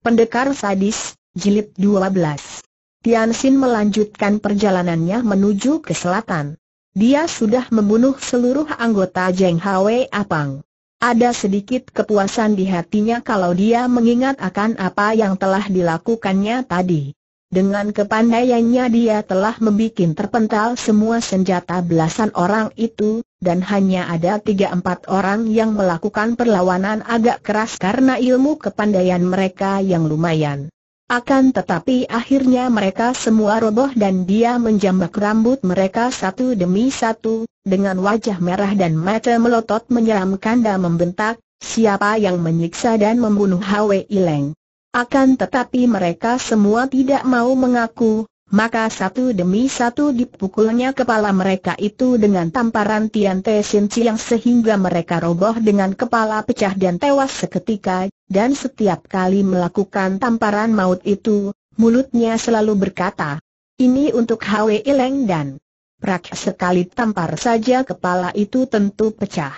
Pendekar Sadis, Jilid 12 Tian Xin melanjutkan perjalanannya menuju ke selatan. Dia sudah membunuh seluruh anggota Jeng Hwe Apang. Ada sedikit kepuasan di hatinya kalau dia mengingat akan apa yang telah dilakukannya tadi. Dengan kepandaiannya dia telah membuat terpental semua senjata belasan orang itu, dan hanya ada tiga empat orang yang melakukan perlawanan agak keras karena ilmu kepandaian mereka yang lumayan. Akan tetapi akhirnya mereka semua roboh dan dia menjambak rambut mereka satu demi satu, dengan wajah merah dan mata melotot menyeramkan dan membentak, siapa yang menyiksa dan membunuh Hwe Ileng. Akan tetapi mereka semua tidak mau mengaku, maka satu demi satu dipukulnya kepala mereka itu dengan tamparan Tian Te Sin Chiang sehingga mereka roboh dengan kepala pecah dan tewas seketika, dan setiap kali melakukan tamparan maut itu, mulutnya selalu berkata, ini untuk Hwe Ileng dan prak sekali tampar saja kepala itu tentu pecah.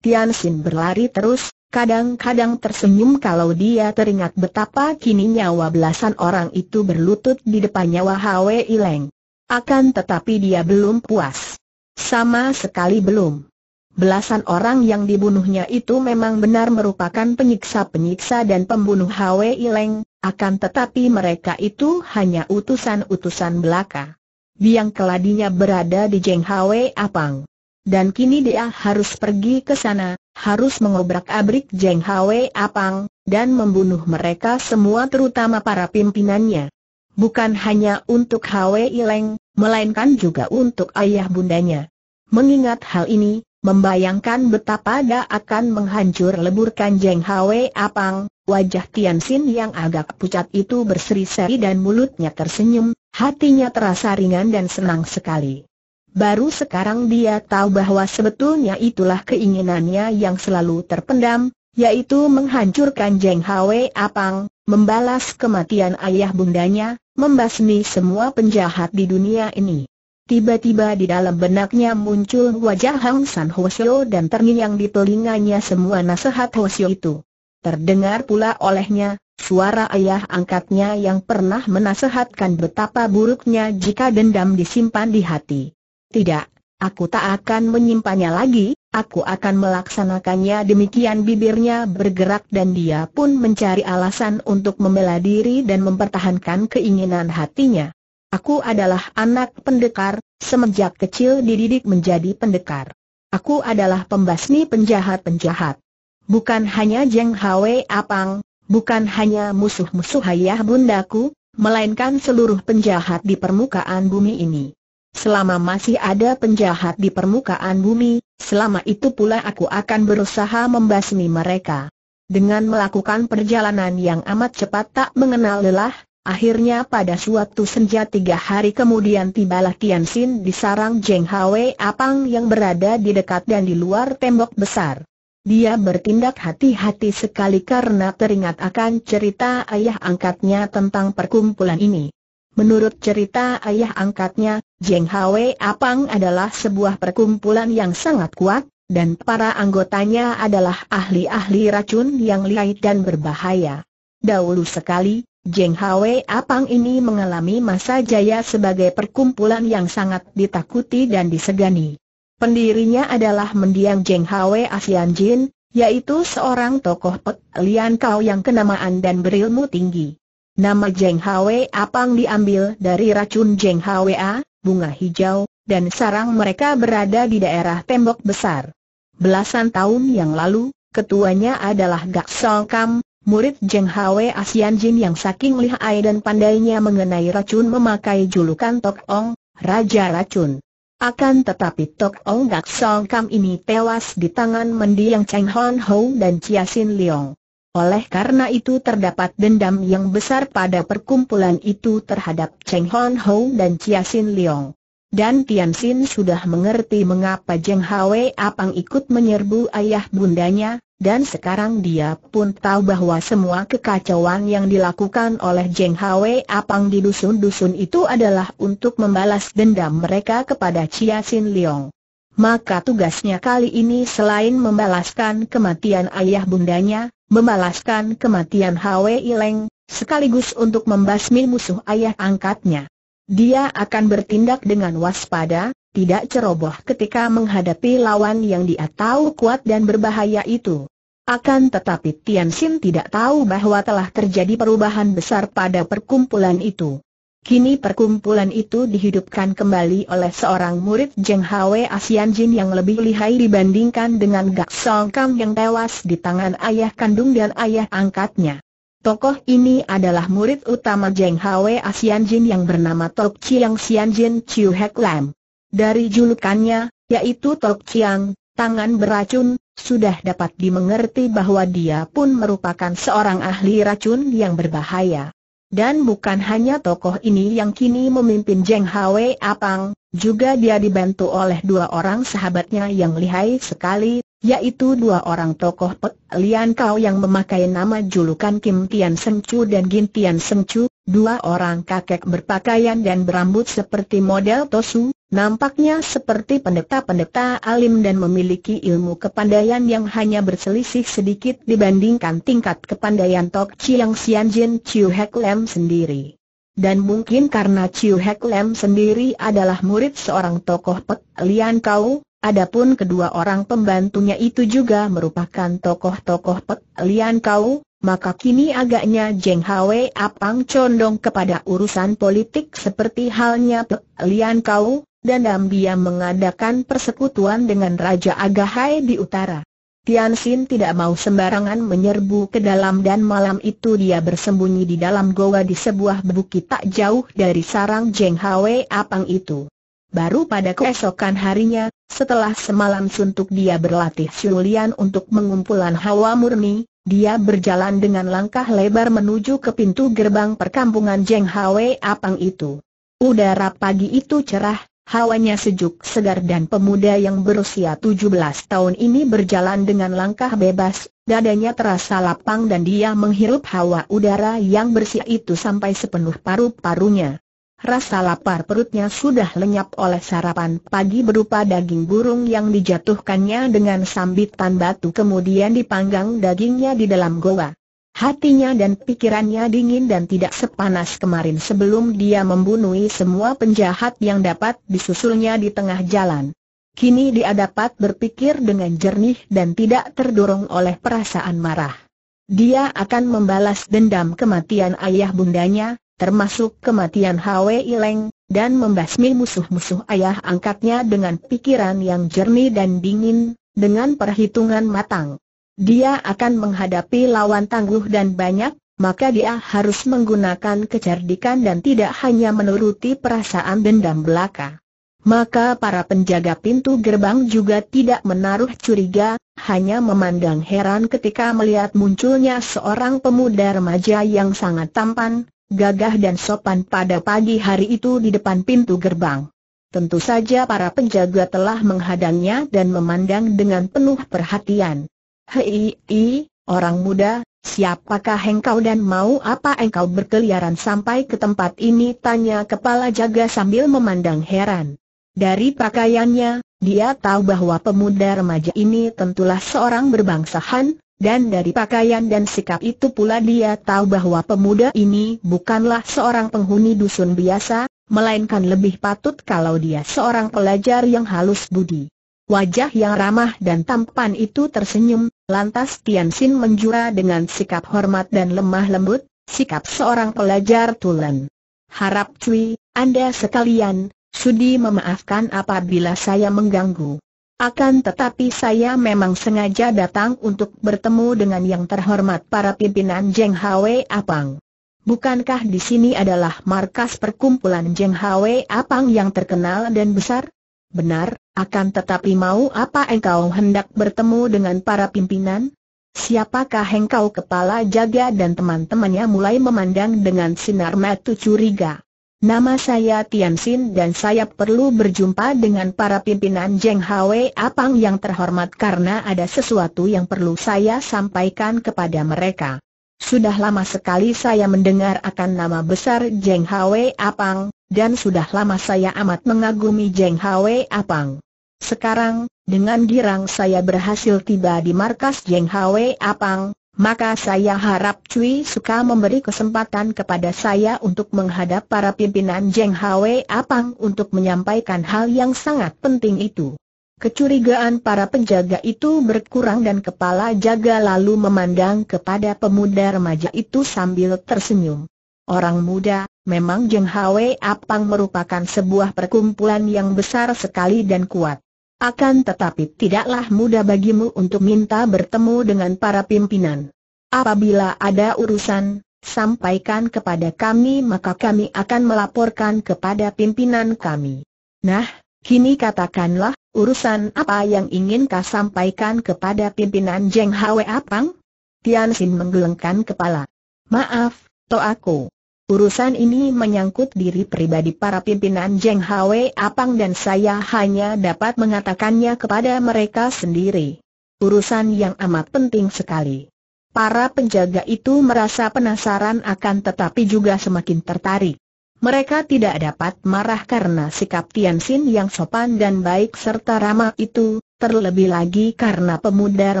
Tian Sin berlari terus, Kadang-kadang tersenyum kalau dia teringat betapa kini nyawa belasan orang itu berlutut di depan nyawa Hwe Ileng. Akan tetapi dia belum puas. Sama sekali belum. Belasan orang yang dibunuhnya itu memang benar merupakan penyiksa-penyiksa dan pembunuh Hwe Ileng, akan tetapi mereka itu hanya utusan-utusan belaka. Biang keladinya berada di Jeng Hwe Apang. Dan kini dia harus pergi ke sana, harus mengobrak-abrik Jeng Hwe Apang, dan membunuh mereka semua terutama para pimpinannya. Bukan hanya untuk Hwe Ileng, melainkan juga untuk ayah bundanya. Mengingat hal ini, membayangkan betapa dia akan menghancur leburkan Jeng Hwe Apang, wajah Tian Xin yang agak pucat itu berseri-seri dan mulutnya tersenyum, hatinya terasa ringan dan senang sekali. Baru sekarang dia tahu bahwa sebetulnya itulah keinginannya yang selalu terpendam, yaitu menghancurkan Jeng Hwe Apang, membalas kematian ayah bundanya, membasmi semua penjahat di dunia ini. Tiba-tiba di dalam benaknya muncul wajah Hang San Hoseo dan terngiang di telinganya semua nasihat Hoseo itu. Terdengar pula olehnya, suara ayah angkatnya yang pernah menasehatkan betapa buruknya jika dendam disimpan di hati. Tidak, aku tak akan menyimpannya lagi, aku akan melaksanakannya demikian bibirnya bergerak dan dia pun mencari alasan untuk membela diri dan mempertahankan keinginan hatinya. Aku adalah anak pendekar, semenjak kecil dididik menjadi pendekar. Aku adalah pembasmi penjahat-penjahat. Bukan hanya Jeng Hwe Apang, bukan hanya musuh-musuh ayah bundaku, melainkan seluruh penjahat di permukaan bumi ini. Selama masih ada penjahat di permukaan bumi, selama itu pula aku akan berusaha membasmi mereka. Dengan melakukan perjalanan yang amat cepat tak mengenal lelah, akhirnya pada suatu senja tiga hari kemudian tibalah Tian Xin di sarang Jeng Hwe Apang yang berada di dekat dan di luar tembok besar. Dia bertindak hati-hati sekali karena teringat akan cerita ayah angkatnya tentang perkumpulan ini. Menurut cerita ayah angkatnya, Jeng Hwe Apang adalah sebuah perkumpulan yang sangat kuat, dan para anggotanya adalah ahli-ahli racun yang liat dan berbahaya. Dahulu sekali, Jeng Hwe Apang ini mengalami masa jaya sebagai perkumpulan yang sangat ditakuti dan disegani. Pendirinya adalah mendiang Jeng Hwe Asian Jin, yaitu seorang tokoh Pek Lian Kau yang kenamaan dan berilmu tinggi. Nama Jeng Hwe Apang diambil dari racun Jeng Hwa, bunga hijau, dan sarang mereka berada di daerah tembok besar. Belasan tahun yang lalu, ketuanya adalah Gak Sol Kam, murid Jeng Hwe Asian Jin yang saking lihai dan pandainya mengenai racun memakai julukan Tok Ong, Raja Racun. Akan tetapi Tok Ong Gak Sol Kam ini tewas di tangan mendiang Cheng Hon Ho dan Chia Sin Leong. Oleh karena itu terdapat dendam yang besar pada perkumpulan itu terhadap Cheng Hon Ho dan Chia Sin Leong. Dan Tian Sin sudah mengerti mengapa Jeng Hwe Apang ikut menyerbu ayah bundanya, dan sekarang dia pun tahu bahwa semua kekacauan yang dilakukan oleh Jeng Hwe Apang di dusun-dusun itu adalah untuk membalas dendam mereka kepada Chia Sin Leong maka tugasnya kali ini selain membalaskan kematian ayah bundanya, membalaskan kematian Hwe Ileng, sekaligus untuk membasmi musuh ayah angkatnya. Dia akan bertindak dengan waspada, tidak ceroboh ketika menghadapi lawan yang dia tahu kuat dan berbahaya itu. Akan tetapi Tian Xin tidak tahu bahwa telah terjadi perubahan besar pada perkumpulan itu. Kini perkumpulan itu dihidupkan kembali oleh seorang murid Jeng Hwe Asian Jin yang lebih lihai dibandingkan dengan Gak Song Kang yang tewas di tangan ayah kandung dan ayah angkatnya. Tokoh ini adalah murid utama Jeng Hwe Asian Jin yang bernama Tok Chiang Sian Jin Chiu Hek Lam. Dari julukannya, yaitu Tok Chiang, tangan beracun, sudah dapat dimengerti bahwa dia pun merupakan seorang ahli racun yang berbahaya. Dan bukan hanya tokoh ini yang kini memimpin Jeng Hwe Apang, juga dia dibantu oleh dua orang sahabatnya yang lihai sekali, yaitu dua orang tokoh Pek Lian Kau yang memakai nama julukan Kim Tian Seng Chu dan Gin Tian Seng Chu, dua orang kakek berpakaian dan berambut seperti model Tosu, Nampaknya seperti pendeta-pendeta alim dan memiliki ilmu kepandaian yang hanya berselisih sedikit dibandingkan tingkat kepandaian Tok Chiang Sian Jin Chiu Hek Lam sendiri. Dan mungkin karena Chiu Hek Lam sendiri adalah murid seorang tokoh Pek Lian Kau, adapun kedua orang pembantunya itu juga merupakan tokoh-tokoh Pek Lian Kau, maka kini agaknya Jeng Hwe Apang condong kepada urusan politik seperti halnya Pek Lian Kau, dan dia mengadakan persekutuan dengan Raja Agahai di utara. Tian Xin tidak mau sembarangan menyerbu ke dalam dan malam itu dia bersembunyi di dalam goa di sebuah bukit tak jauh dari sarang Jeng Hwe Apang itu. Baru pada keesokan harinya, setelah semalam suntuk dia berlatih Shulian untuk mengumpulan hawa murni, dia berjalan dengan langkah lebar menuju ke pintu gerbang perkampungan Jeng Hwe Apang itu. Udara pagi itu cerah, Hawanya sejuk segar dan pemuda yang berusia 17 tahun ini berjalan dengan langkah bebas, dadanya terasa lapang dan dia menghirup hawa udara yang bersih itu sampai sepenuh paru-parunya. Rasa lapar perutnya sudah lenyap oleh sarapan pagi berupa daging burung yang dijatuhkannya dengan sambitan batu kemudian dipanggang dagingnya di dalam goa. Hatinya dan pikirannya dingin dan tidak sepanas kemarin sebelum dia membunuhi semua penjahat yang dapat disusulnya di tengah jalan. Kini dia dapat berpikir dengan jernih dan tidak terdorong oleh perasaan marah. Dia akan membalas dendam kematian ayah bundanya, termasuk kematian Hwe Ileng, dan membasmi musuh-musuh ayah angkatnya dengan pikiran yang jernih dan dingin, dengan perhitungan matang dia akan menghadapi lawan tangguh dan banyak, maka dia harus menggunakan kecerdikan dan tidak hanya menuruti perasaan dendam belaka. Maka para penjaga pintu gerbang juga tidak menaruh curiga, hanya memandang heran ketika melihat munculnya seorang pemuda remaja yang sangat tampan, gagah dan sopan pada pagi hari itu di depan pintu gerbang. Tentu saja para penjaga telah menghadangnya dan memandang dengan penuh perhatian. Hei, orang muda, siapakah engkau dan mau apa engkau berkeliaran sampai ke tempat ini? Tanya kepala jaga sambil memandang heran. Dari pakaiannya, dia tahu bahwa pemuda remaja ini tentulah seorang berbangsa Han, dan dari pakaian dan sikap itu pula dia tahu bahwa pemuda ini bukanlah seorang penghuni dusun biasa, melainkan lebih patut kalau dia seorang pelajar yang halus budi. Wajah yang ramah dan tampan itu tersenyum, Lantas Tian Xin menjura dengan sikap hormat dan lemah lembut, sikap seorang pelajar tulen. Harap Cui, Anda sekalian, sudi memaafkan apabila saya mengganggu. Akan tetapi saya memang sengaja datang untuk bertemu dengan yang terhormat para pimpinan Jeng Hwe Apang. Bukankah di sini adalah markas perkumpulan Jeng Hwe Apang yang terkenal dan besar? Benar, akan tetapi mau apa engkau hendak bertemu dengan para pimpinan? Siapakah engkau kepala jaga dan teman-temannya mulai memandang dengan sinar mata curiga. Nama saya Tian Xin dan saya perlu berjumpa dengan para pimpinan Jeng Hwe Apang yang terhormat karena ada sesuatu yang perlu saya sampaikan kepada mereka. Sudah lama sekali saya mendengar akan nama besar Jeng Hwe Apang, dan sudah lama saya amat mengagumi Jeng Hwe Apang. Sekarang, dengan girang saya berhasil tiba di markas Jeng Hwe Apang, maka saya harap Cui suka memberi kesempatan kepada saya untuk menghadap para pimpinan Jeng Hwe Apang untuk menyampaikan hal yang sangat penting itu. Kecurigaan para penjaga itu berkurang dan kepala jaga lalu memandang kepada pemuda remaja itu sambil tersenyum orang muda, memang Jeng Hwe Apang merupakan sebuah perkumpulan yang besar sekali dan kuat. Akan tetapi tidaklah mudah bagimu untuk minta bertemu dengan para pimpinan. Apabila ada urusan, sampaikan kepada kami maka kami akan melaporkan kepada pimpinan kami. Nah, kini katakanlah, urusan apa yang ingin kau sampaikan kepada pimpinan Jeng Hwe Apang? Tian Xin menggelengkan kepala. Maaf, to aku. Urusan ini menyangkut diri pribadi para pimpinan Jeng Hwe Apang dan saya hanya dapat mengatakannya kepada mereka sendiri. Urusan yang amat penting sekali. Para penjaga itu merasa penasaran akan tetapi juga semakin tertarik. Mereka tidak dapat marah karena sikap Tian Xin yang sopan dan baik serta ramah itu, Terlebih lagi karena pemuda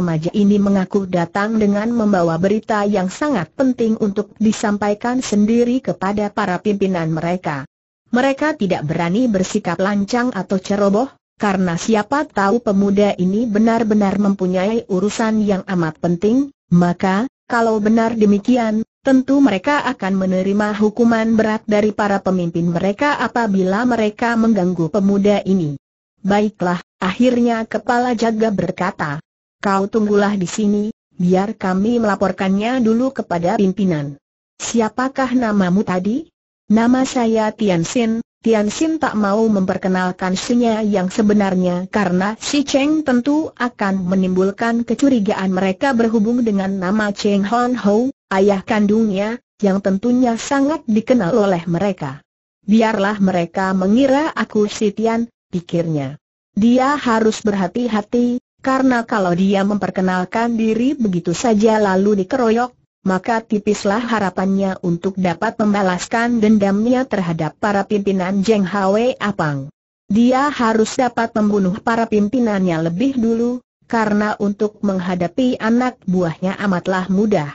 remaja ini mengaku datang dengan membawa berita yang sangat penting untuk disampaikan sendiri kepada para pimpinan mereka. Mereka tidak berani bersikap lancang atau ceroboh, karena siapa tahu pemuda ini benar-benar mempunyai urusan yang amat penting, maka, kalau benar demikian, tentu mereka akan menerima hukuman berat dari para pemimpin mereka apabila mereka mengganggu pemuda ini. Baiklah, akhirnya kepala jaga berkata. Kau tunggulah di sini, biar kami melaporkannya dulu kepada pimpinan. Siapakah namamu tadi? Nama saya Tian Xin, Tian Xin tak mau memperkenalkan Sinya yang sebenarnya karena si Cheng tentu akan menimbulkan kecurigaan mereka berhubung dengan nama Cheng Hon Ho, ayah kandungnya, yang tentunya sangat dikenal oleh mereka. Biarlah mereka mengira aku si Tian, pikirnya. Dia harus berhati-hati, karena kalau dia memperkenalkan diri begitu saja lalu dikeroyok, maka tipislah harapannya untuk dapat membalaskan dendamnya terhadap para pimpinan Jeng Hwe Apang. Dia harus dapat membunuh para pimpinannya lebih dulu, karena untuk menghadapi anak buahnya amatlah mudah.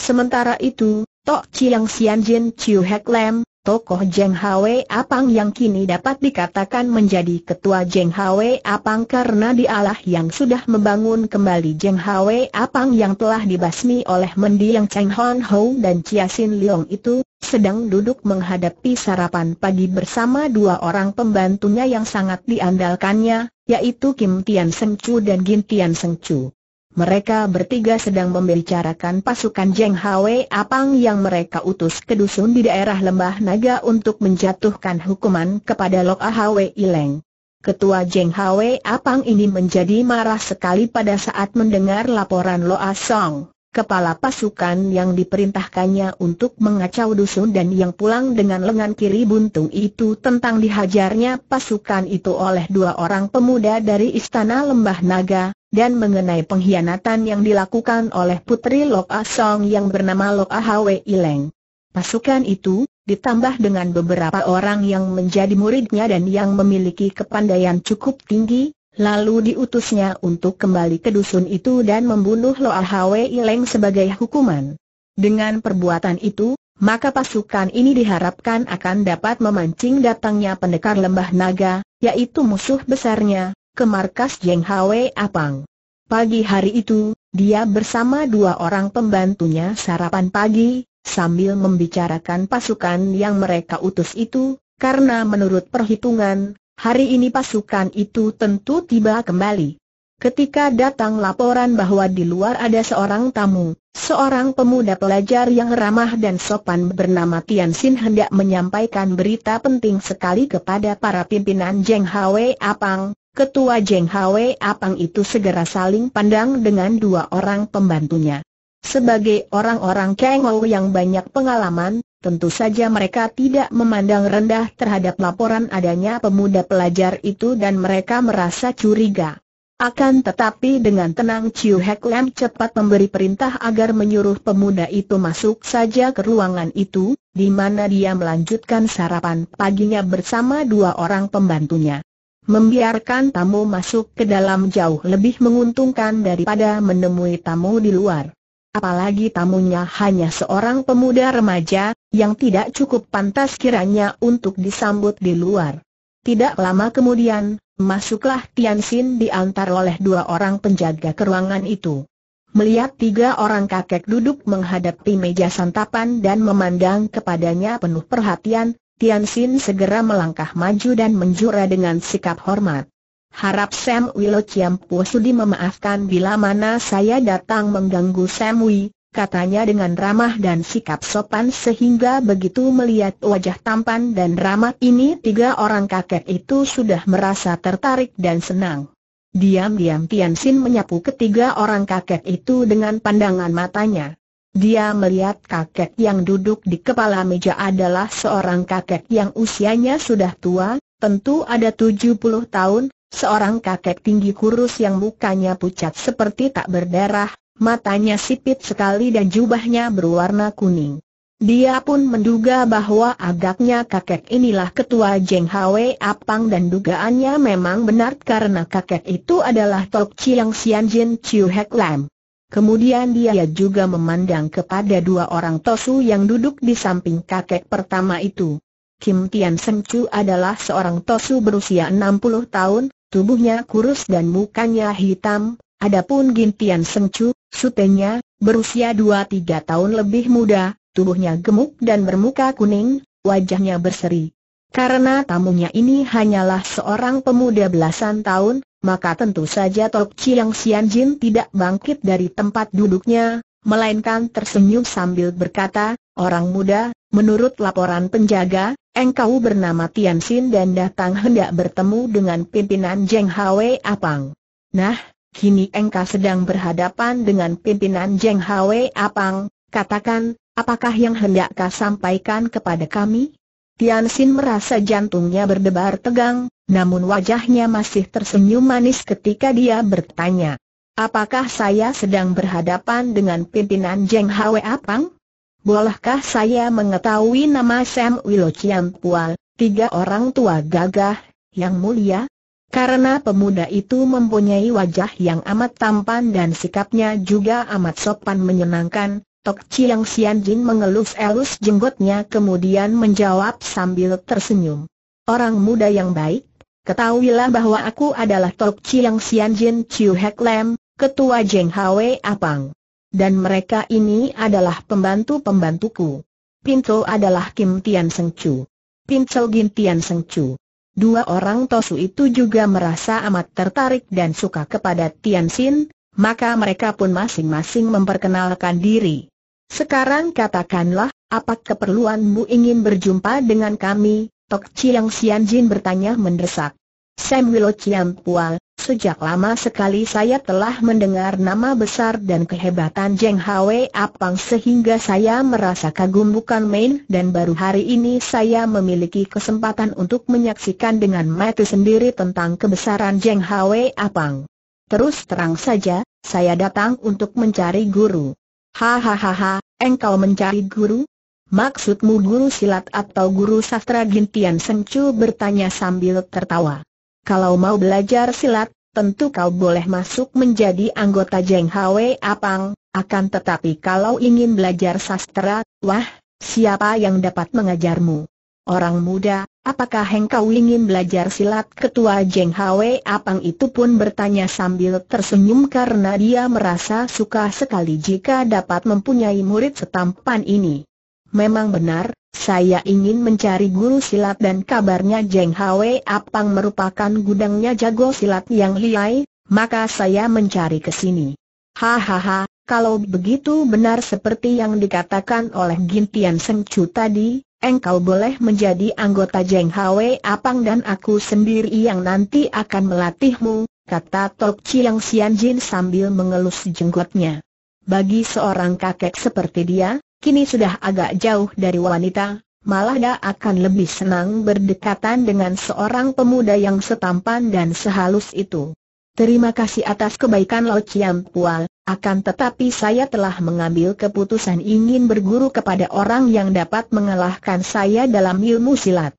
Sementara itu, Tok Chiang Sian Jin Chiu Hek Lam, tokoh Jeng Hwe Apang yang kini dapat dikatakan menjadi ketua Jeng Hwe Apang karena dialah yang sudah membangun kembali Jeng Hwe Apang yang telah dibasmi oleh mendiang Cheng Hon Ho dan Chia Sin Leong itu, sedang duduk menghadapi sarapan pagi bersama dua orang pembantunya yang sangat diandalkannya, yaitu Kim Tian Seng Chu dan Gin Tian Seng Chu. Mereka bertiga sedang membicarakan pasukan Jeng Hwe Apang yang mereka utus ke dusun di daerah Lembah Naga untuk menjatuhkan hukuman kepada Lok Ahwe Ileng. Ketua Jeng Hwe Apang ini menjadi marah sekali pada saat mendengar laporan Loa Song, kepala pasukan yang diperintahkannya untuk mengacau dusun dan yang pulang dengan lengan kiri buntung itu tentang dihajarnya pasukan itu oleh dua orang pemuda dari Istana Lembah Naga dan mengenai pengkhianatan yang dilakukan oleh putri Lok A ah Song yang bernama Lok Ahwe Ileng. Pasukan itu, ditambah dengan beberapa orang yang menjadi muridnya dan yang memiliki kepandaian cukup tinggi, lalu diutusnya untuk kembali ke dusun itu dan membunuh Lok Lo Ahwe Ileng sebagai hukuman. Dengan perbuatan itu, maka pasukan ini diharapkan akan dapat memancing datangnya pendekar lembah naga, yaitu musuh besarnya, ke markas Jeng Hwe Apang. Pagi hari itu, dia bersama dua orang pembantunya sarapan pagi, sambil membicarakan pasukan yang mereka utus itu, karena menurut perhitungan, hari ini pasukan itu tentu tiba kembali. Ketika datang laporan bahwa di luar ada seorang tamu, seorang pemuda pelajar yang ramah dan sopan bernama Tian Xin hendak menyampaikan berita penting sekali kepada para pimpinan Jeng Hwe Apang, Ketua Jeng Hwe Apang itu segera saling pandang dengan dua orang pembantunya. Sebagai orang-orang Kengou yang banyak pengalaman, tentu saja mereka tidak memandang rendah terhadap laporan adanya pemuda pelajar itu dan mereka merasa curiga. Akan tetapi dengan tenang Chiu Hek Lam cepat memberi perintah agar menyuruh pemuda itu masuk saja ke ruangan itu, di mana dia melanjutkan sarapan paginya bersama dua orang pembantunya. Membiarkan tamu masuk ke dalam jauh lebih menguntungkan daripada menemui tamu di luar. Apalagi tamunya hanya seorang pemuda remaja, yang tidak cukup pantas kiranya untuk disambut di luar. Tidak lama kemudian, masuklah Tianxin diantar oleh dua orang penjaga ke ruangan itu. Melihat tiga orang kakek duduk menghadapi meja santapan dan memandang kepadanya penuh perhatian, Tian Xin segera melangkah maju dan menjura dengan sikap hormat. Harap Sam Wilo Chiampu sudi memaafkan bila mana saya datang mengganggu Sam katanya dengan ramah dan sikap sopan sehingga begitu melihat wajah tampan dan ramah ini tiga orang kakek itu sudah merasa tertarik dan senang. Diam-diam Tian Xin menyapu ketiga orang kakek itu dengan pandangan matanya. Dia melihat kakek yang duduk di kepala meja adalah seorang kakek yang usianya sudah tua, tentu ada 70 tahun, seorang kakek tinggi kurus yang mukanya pucat seperti tak berdarah, matanya sipit sekali dan jubahnya berwarna kuning. Dia pun menduga bahwa agaknya kakek inilah ketua Jeng Hwe Apang dan dugaannya memang benar karena kakek itu adalah Tok Chiang Sian Jin Chiu Hek Lam. Kemudian dia juga memandang kepada dua orang Tosu yang duduk di samping kakek pertama itu. Kim Tian Seng Chu adalah seorang Tosu berusia 60 tahun, tubuhnya kurus dan mukanya hitam, adapun Kim Tian Seng Chu, sutenya, berusia 2-3 tahun lebih muda, tubuhnya gemuk dan bermuka kuning, wajahnya berseri. Karena tamunya ini hanyalah seorang pemuda belasan tahun, maka tentu saja Tok Chiang Sian Jin tidak bangkit dari tempat duduknya, melainkan tersenyum sambil berkata, Orang muda, menurut laporan penjaga, engkau bernama Tian Xin dan datang hendak bertemu dengan pimpinan Jeng Hwe Apang. Nah, kini engkau sedang berhadapan dengan pimpinan Jeng Hwe Apang, katakan, apakah yang hendak kau sampaikan kepada kami? Tian Xin merasa jantungnya berdebar tegang, namun wajahnya masih tersenyum manis ketika dia bertanya. Apakah saya sedang berhadapan dengan pimpinan Jeng Hwe Apang? Bolehkah saya mengetahui nama Sam Wilo Chiam Pual, tiga orang tua gagah, yang mulia? Karena pemuda itu mempunyai wajah yang amat tampan dan sikapnya juga amat sopan menyenangkan, Tok Chiang Sian Jin mengelus-elus jenggotnya kemudian menjawab sambil tersenyum. Orang muda yang baik, ketahuilah bahwa aku adalah Tok Chiang Sian Jin Chiu Hek Lam, ketua Jeng Hwe Apang. Dan mereka ini adalah pembantu-pembantuku. Pinto adalah Kim Tian Seng Chu. Pinto Gin Tian Seng Chu. Dua orang Tosu itu juga merasa amat tertarik dan suka kepada Tian Sin, maka mereka pun masing-masing memperkenalkan diri. Sekarang katakanlah, apa keperluanmu ingin berjumpa dengan kami? Tok Chiang Sian Jin bertanya mendesak. Sam Wilo Chiam Pual, sejak lama sekali saya telah mendengar nama besar dan kehebatan Jeng Hwe Apang sehingga saya merasa kagum bukan main dan baru hari ini saya memiliki kesempatan untuk menyaksikan dengan mata sendiri tentang kebesaran Jeng Hwe Apang. Terus terang saja, saya datang untuk mencari guru. Hahaha, engkau mencari guru? Maksudmu guru silat atau guru sastra Gintian Sencu bertanya sambil tertawa. Kalau mau belajar silat, tentu kau boleh masuk menjadi anggota Jeng Hwe Apang, akan tetapi kalau ingin belajar sastra, wah, siapa yang dapat mengajarmu? Orang muda, Apakah engkau ingin belajar silat ketua Jeng Hwe Apang itu pun bertanya sambil tersenyum karena dia merasa suka sekali jika dapat mempunyai murid setampan ini. Memang benar, saya ingin mencari guru silat dan kabarnya Jeng Hwe Apang merupakan gudangnya jago silat yang liai, maka saya mencari ke sini. Hahaha, kalau begitu benar seperti yang dikatakan oleh Gintian Sengcu tadi, engkau boleh menjadi anggota Jeng Hwe Apang dan aku sendiri yang nanti akan melatihmu, kata Tok Chiang Sian Jin sambil mengelus jenggotnya. Bagi seorang kakek seperti dia, kini sudah agak jauh dari wanita, malah dia akan lebih senang berdekatan dengan seorang pemuda yang setampan dan sehalus itu. Terima kasih atas kebaikan Lo Chiam Pual, akan tetapi saya telah mengambil keputusan ingin berguru kepada orang yang dapat mengalahkan saya dalam ilmu silat.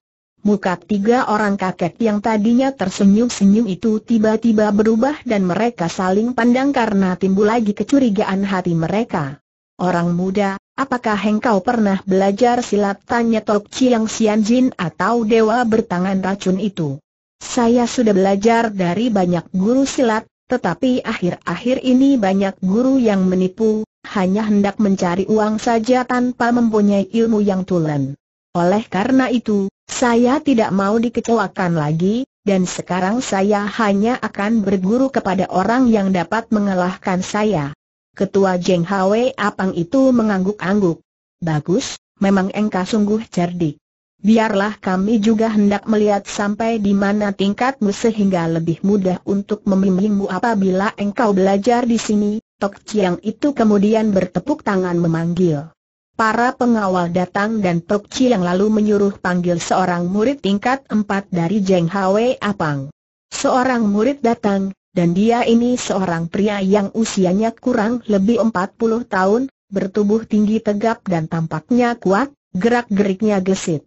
Muka tiga orang kakek yang tadinya tersenyum-senyum itu tiba-tiba berubah dan mereka saling pandang karena timbul lagi kecurigaan hati mereka. Orang muda, apakah engkau pernah belajar silat tanya Tok Chiang Sian Jin atau dewa bertangan racun itu? Saya sudah belajar dari banyak guru silat, tetapi akhir-akhir ini banyak guru yang menipu, hanya hendak mencari uang saja tanpa mempunyai ilmu yang tulen. Oleh karena itu, saya tidak mau dikecewakan lagi, dan sekarang saya hanya akan berguru kepada orang yang dapat mengalahkan saya. Ketua Jeng Hwe Apang itu mengangguk-angguk. Bagus, memang engkau sungguh cerdik biarlah kami juga hendak melihat sampai di mana tingkatmu sehingga lebih mudah untuk membimbingmu apabila engkau belajar di sini. Tok Chiang itu kemudian bertepuk tangan memanggil. Para pengawal datang dan Tok Chiang lalu menyuruh panggil seorang murid tingkat empat dari Jeng Hwe Apang. Seorang murid datang, dan dia ini seorang pria yang usianya kurang lebih 40 tahun, bertubuh tinggi tegap dan tampaknya kuat, gerak-geriknya gesit.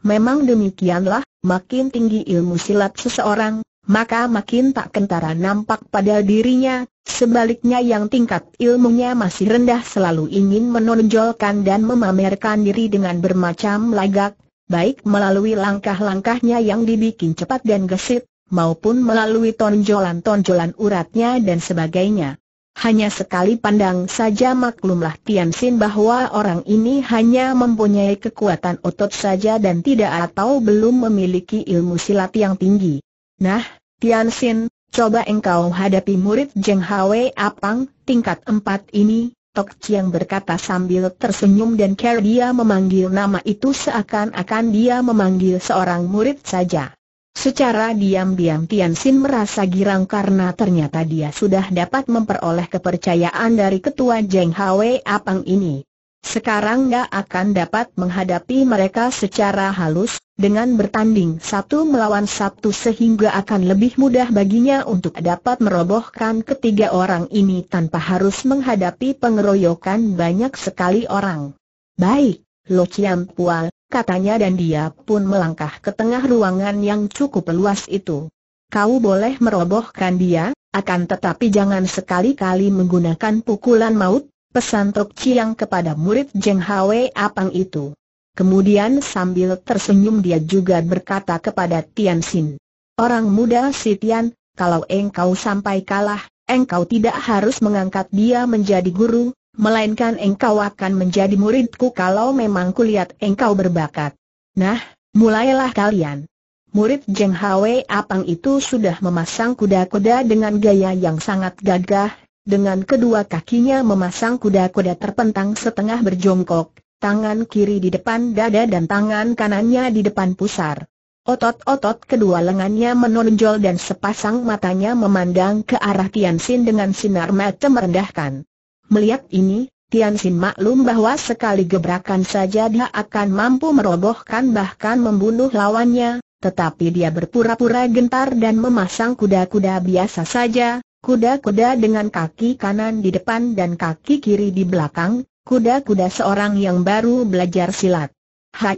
Memang demikianlah, makin tinggi ilmu silat seseorang, maka makin tak kentara nampak pada dirinya, sebaliknya yang tingkat ilmunya masih rendah selalu ingin menonjolkan dan memamerkan diri dengan bermacam lagak, baik melalui langkah-langkahnya yang dibikin cepat dan gesit, maupun melalui tonjolan-tonjolan uratnya dan sebagainya. Hanya sekali pandang saja maklumlah Tian Xin bahwa orang ini hanya mempunyai kekuatan otot saja dan tidak atau belum memiliki ilmu silat yang tinggi. Nah, Tian Xin, coba engkau hadapi murid Jeng Hwe Apang, tingkat empat ini, Tok Chiang berkata sambil tersenyum dan care dia memanggil nama itu seakan-akan dia memanggil seorang murid saja. Secara diam-diam Tian Xin merasa girang karena ternyata dia sudah dapat memperoleh kepercayaan dari ketua Jeng Hwe Apang ini. Sekarang dia akan dapat menghadapi mereka secara halus, dengan bertanding satu melawan satu sehingga akan lebih mudah baginya untuk dapat merobohkan ketiga orang ini tanpa harus menghadapi pengeroyokan banyak sekali orang. Baik, Lo Chiam Pua, katanya dan dia pun melangkah ke tengah ruangan yang cukup luas itu. Kau boleh merobohkan dia, akan tetapi jangan sekali-kali menggunakan pukulan maut, pesan Tok Chiang kepada murid Jeng Hwe Apang itu. Kemudian sambil tersenyum dia juga berkata kepada Tian Xin. Orang muda si Tian, kalau engkau sampai kalah, engkau tidak harus mengangkat dia menjadi guru, melainkan engkau akan menjadi muridku kalau memang kulihat engkau berbakat. Nah, mulailah kalian. Murid Jeng Hwe Apang itu sudah memasang kuda-kuda dengan gaya yang sangat gagah, dengan kedua kakinya memasang kuda-kuda terpentang setengah berjongkok, tangan kiri di depan dada dan tangan kanannya di depan pusar. Otot-otot kedua lengannya menonjol dan sepasang matanya memandang ke arah Tian Xin dengan sinar mata merendahkan. Melihat ini, Tian Xin maklum bahwa sekali gebrakan saja dia akan mampu merobohkan bahkan membunuh lawannya, tetapi dia berpura-pura gentar dan memasang kuda-kuda biasa saja, kuda-kuda dengan kaki kanan di depan dan kaki kiri di belakang, kuda-kuda seorang yang baru belajar silat. Hai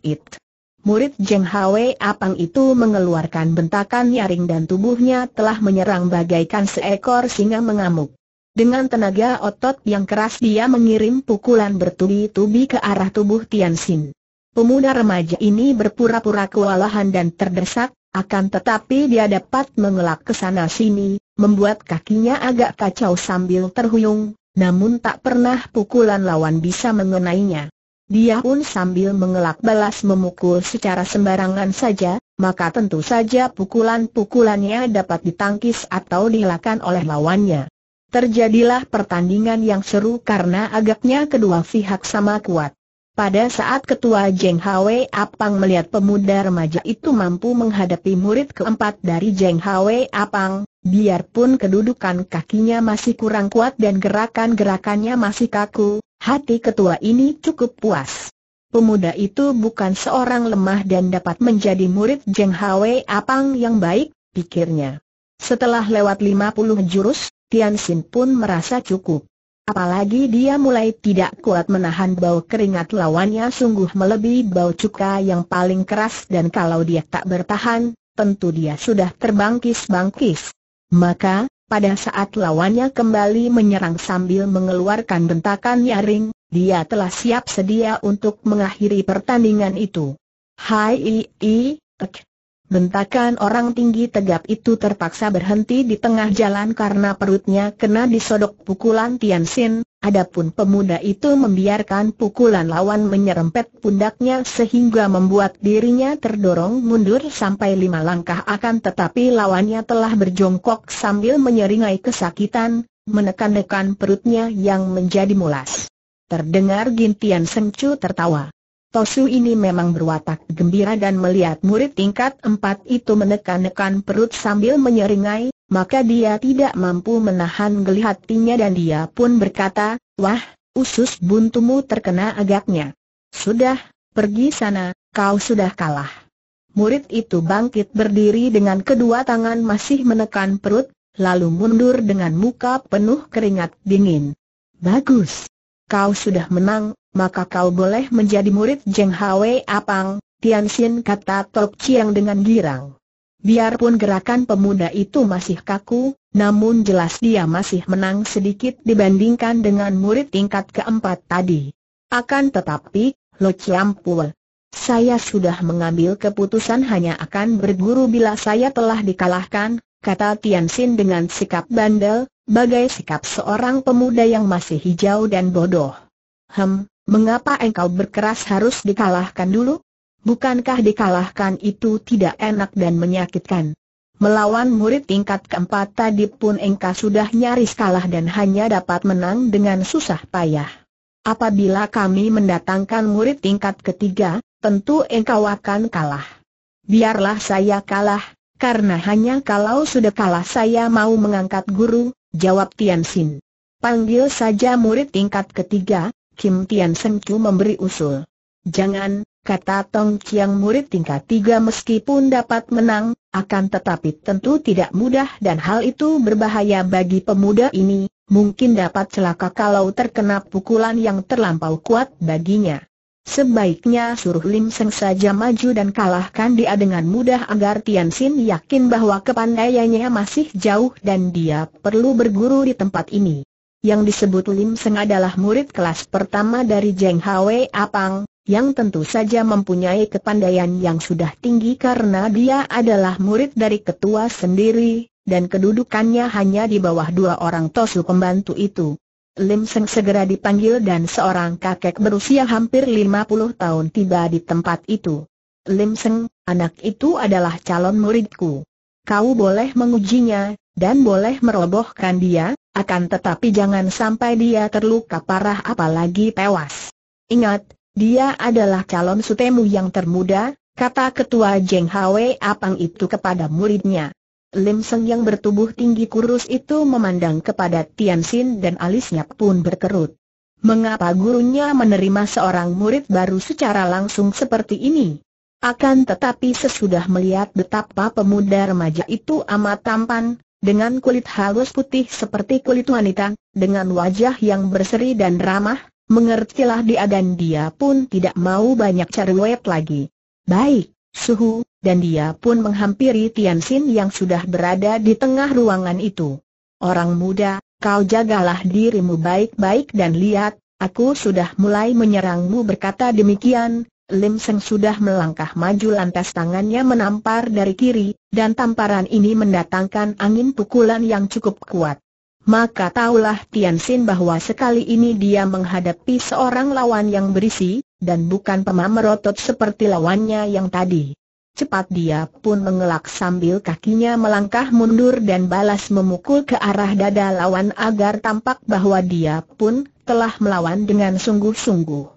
it. Murid Jeng Hwe Apang itu mengeluarkan bentakan nyaring dan tubuhnya telah menyerang bagaikan seekor singa mengamuk. Dengan tenaga otot yang keras dia mengirim pukulan bertubi-tubi ke arah tubuh Tian Xin. Pemuda remaja ini berpura-pura kewalahan dan terdesak, akan tetapi dia dapat mengelak ke sana sini, membuat kakinya agak kacau sambil terhuyung, namun tak pernah pukulan lawan bisa mengenainya. Dia pun sambil mengelak balas memukul secara sembarangan saja, maka tentu saja pukulan-pukulannya dapat ditangkis atau dihilangkan oleh lawannya. Terjadilah pertandingan yang seru karena agaknya kedua pihak sama kuat. Pada saat ketua Jeng Hwe Apang melihat pemuda remaja itu mampu menghadapi murid keempat dari Jeng Hwe Apang, biarpun kedudukan kakinya masih kurang kuat dan gerakan-gerakannya masih kaku, hati ketua ini cukup puas. Pemuda itu bukan seorang lemah dan dapat menjadi murid Jeng Hwe Apang yang baik, pikirnya. Setelah lewat 50 jurus, Tian Sin pun merasa cukup. Apalagi dia mulai tidak kuat menahan bau keringat lawannya sungguh melebihi bau cuka yang paling keras dan kalau dia tak bertahan, tentu dia sudah terbangkis-bangkis. Maka, pada saat lawannya kembali menyerang sambil mengeluarkan bentakan nyaring, dia telah siap sedia untuk mengakhiri pertandingan itu. Hai i, i, tek, Bentakan orang tinggi tegap itu terpaksa berhenti di tengah jalan karena perutnya kena disodok pukulan Tian Xin. adapun pemuda itu membiarkan pukulan lawan menyerempet pundaknya sehingga membuat dirinya terdorong mundur sampai lima langkah akan tetapi lawannya telah berjongkok sambil menyeringai kesakitan, menekan-nekan perutnya yang menjadi mulas. Terdengar gintian Sengcu tertawa. Tosu ini memang berwatak gembira dan melihat murid tingkat empat itu menekan-nekan perut sambil menyeringai, maka dia tidak mampu menahan geli hatinya dan dia pun berkata, Wah, usus buntumu terkena agaknya. Sudah, pergi sana, kau sudah kalah. Murid itu bangkit berdiri dengan kedua tangan masih menekan perut, lalu mundur dengan muka penuh keringat dingin. Bagus, kau sudah menang, maka kau boleh menjadi murid Jeng Hwe Apang, Tian Xin kata Tok Chiang dengan girang. Biarpun gerakan pemuda itu masih kaku, namun jelas dia masih menang sedikit dibandingkan dengan murid tingkat keempat tadi. Akan tetapi, Lo Chiang Pue, saya sudah mengambil keputusan hanya akan berguru bila saya telah dikalahkan, kata Tian Xin dengan sikap bandel, bagai sikap seorang pemuda yang masih hijau dan bodoh. Hem, mengapa engkau berkeras harus dikalahkan dulu? Bukankah dikalahkan itu tidak enak dan menyakitkan? Melawan murid tingkat keempat tadi pun engkau sudah nyaris kalah dan hanya dapat menang dengan susah payah. Apabila kami mendatangkan murid tingkat ketiga, tentu engkau akan kalah. Biarlah saya kalah, karena hanya kalau sudah kalah saya mau mengangkat guru, Jawab Tian Xin. Panggil saja murid tingkat ketiga, Kim Tian Seng Chu memberi usul. Jangan, kata Tong Chiang murid tingkat tiga meskipun dapat menang, akan tetapi tentu tidak mudah dan hal itu berbahaya bagi pemuda ini, mungkin dapat celaka kalau terkena pukulan yang terlampau kuat baginya. Sebaiknya suruh Lim Seng saja maju dan kalahkan dia dengan mudah agar Tian Xin yakin bahwa kepandaiannya masih jauh dan dia perlu berguru di tempat ini. Yang disebut Lim Seng adalah murid kelas pertama dari Jeng Hwe Apang, yang tentu saja mempunyai kepandaian yang sudah tinggi karena dia adalah murid dari ketua sendiri, dan kedudukannya hanya di bawah dua orang tosu pembantu itu. Lim Seng segera dipanggil dan seorang kakek berusia hampir 50 tahun tiba di tempat itu. Lim Seng, anak itu adalah calon muridku. Kau boleh mengujinya, dan boleh merobohkan dia, akan tetapi jangan sampai dia terluka parah apalagi tewas. Ingat, dia adalah calon sutemu yang termuda, kata ketua Jeng Hwe Apang itu kepada muridnya. Lim Seng yang bertubuh tinggi kurus itu memandang kepada Tian Xin dan alisnya pun berkerut. Mengapa gurunya menerima seorang murid baru secara langsung seperti ini? Akan tetapi sesudah melihat betapa pemuda remaja itu amat tampan, dengan kulit halus putih seperti kulit wanita, dengan wajah yang berseri dan ramah, mengertilah dia dan dia pun tidak mau banyak cerewet lagi. Baik, Suhu, dan dia pun menghampiri Tian Xin yang sudah berada di tengah ruangan itu. Orang muda, kau jagalah dirimu baik-baik dan lihat, aku sudah mulai menyerangmu berkata demikian, Lim Seng sudah melangkah maju lantas tangannya menampar dari kiri, dan tamparan ini mendatangkan angin pukulan yang cukup kuat maka taulah Tian Xin bahwa sekali ini dia menghadapi seorang lawan yang berisi, dan bukan pemamerotot seperti lawannya yang tadi. Cepat dia pun mengelak sambil kakinya melangkah mundur dan balas memukul ke arah dada lawan agar tampak bahwa dia pun telah melawan dengan sungguh-sungguh.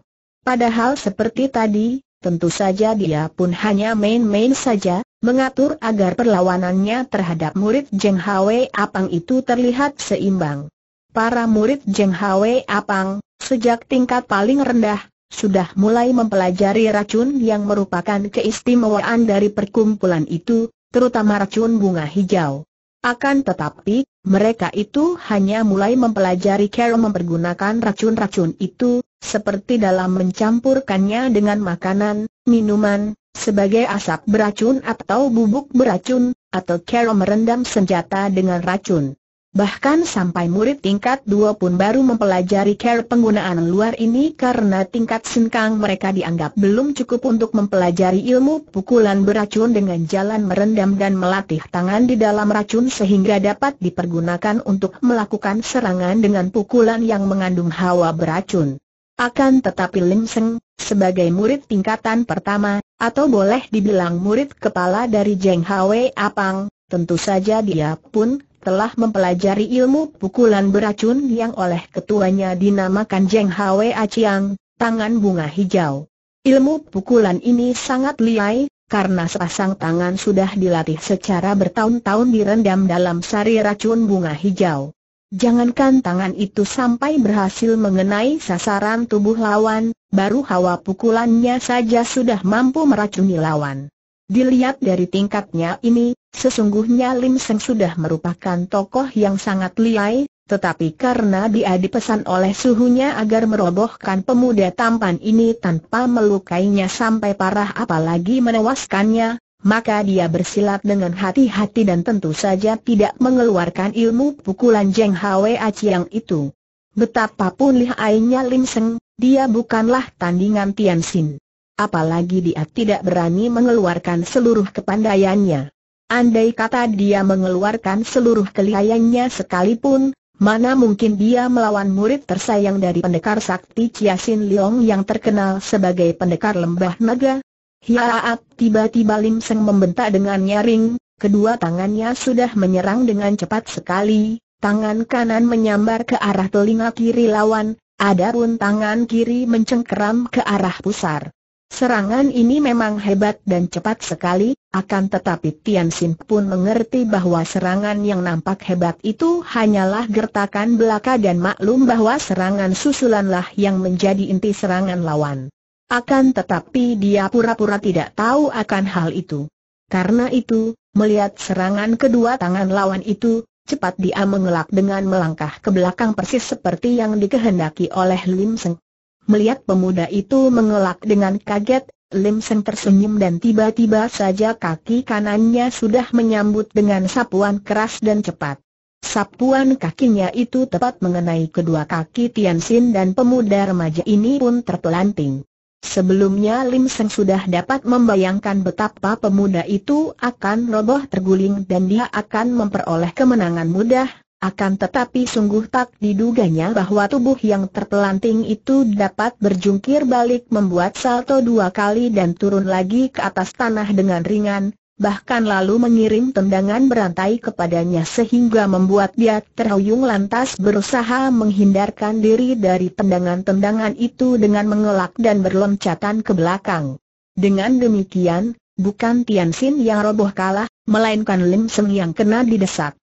Padahal seperti tadi, tentu saja dia pun hanya main-main saja, mengatur agar perlawanannya terhadap murid Jeng Hwe Apang itu terlihat seimbang. Para murid Jeng Hwe Apang, sejak tingkat paling rendah, sudah mulai mempelajari racun yang merupakan keistimewaan dari perkumpulan itu, terutama racun bunga hijau. Akan tetapi, mereka itu hanya mulai mempelajari cara mempergunakan racun-racun itu, seperti dalam mencampurkannya dengan makanan, minuman, sebagai asap beracun atau bubuk beracun, atau cara merendam senjata dengan racun. Bahkan sampai murid tingkat 2 pun baru mempelajari care penggunaan luar ini karena tingkat senkang mereka dianggap belum cukup untuk mempelajari ilmu pukulan beracun dengan jalan merendam dan melatih tangan di dalam racun sehingga dapat dipergunakan untuk melakukan serangan dengan pukulan yang mengandung hawa beracun. Akan tetapi Lim Seng, sebagai murid tingkatan pertama, atau boleh dibilang murid kepala dari Jeng Hwe Apang, tentu saja dia pun telah mempelajari ilmu pukulan beracun yang oleh ketuanya dinamakan Jeng Hwe Aciang, tangan bunga hijau. Ilmu pukulan ini sangat liai, karena sepasang tangan sudah dilatih secara bertahun-tahun direndam dalam sari racun bunga hijau. Jangankan tangan itu sampai berhasil mengenai sasaran tubuh lawan, baru hawa pukulannya saja sudah mampu meracuni lawan. Dilihat dari tingkatnya ini, sesungguhnya Lim Seng sudah merupakan tokoh yang sangat liai, tetapi karena dia dipesan oleh suhunya agar merobohkan pemuda tampan ini tanpa melukainya sampai parah apalagi menewaskannya, maka dia bersilat dengan hati-hati dan tentu saja tidak mengeluarkan ilmu pukulan Jeng Hwa Chiang itu. Betapapun lihainya Lim Seng, dia bukanlah tandingan Tian Sin. Apalagi dia tidak berani mengeluarkan seluruh kepandaiannya. Andai kata dia mengeluarkan seluruh kelihayannya sekalipun, mana mungkin dia melawan murid tersayang dari pendekar sakti Chia Sin Leong yang terkenal sebagai pendekar lembah naga, Hiaat tiba-tiba Lim Seng membentak dengan nyaring, kedua tangannya sudah menyerang dengan cepat sekali, tangan kanan menyambar ke arah telinga kiri lawan, ada pun tangan kiri mencengkeram ke arah pusar. Serangan ini memang hebat dan cepat sekali, akan tetapi Tian Xin pun mengerti bahwa serangan yang nampak hebat itu hanyalah gertakan belaka dan maklum bahwa serangan susulanlah yang menjadi inti serangan lawan. Akan tetapi dia pura-pura tidak tahu akan hal itu. Karena itu, melihat serangan kedua tangan lawan itu, cepat dia mengelak dengan melangkah ke belakang persis seperti yang dikehendaki oleh Lim Seng. Melihat pemuda itu mengelak dengan kaget, Lim Seng tersenyum dan tiba-tiba saja kaki kanannya sudah menyambut dengan sapuan keras dan cepat. Sapuan kakinya itu tepat mengenai kedua kaki Tian Xin dan pemuda remaja ini pun terpelanting. Sebelumnya Lim Seng sudah dapat membayangkan betapa pemuda itu akan roboh terguling dan dia akan memperoleh kemenangan mudah, akan tetapi sungguh tak diduganya bahwa tubuh yang terpelanting itu dapat berjungkir balik membuat salto dua kali dan turun lagi ke atas tanah dengan ringan, bahkan lalu mengirim tendangan berantai kepadanya sehingga membuat dia terhuyung lantas berusaha menghindarkan diri dari tendangan-tendangan itu dengan mengelak dan berloncatan ke belakang. Dengan demikian, bukan Tian Xin yang roboh kalah, melainkan Lim Seng yang kena didesak.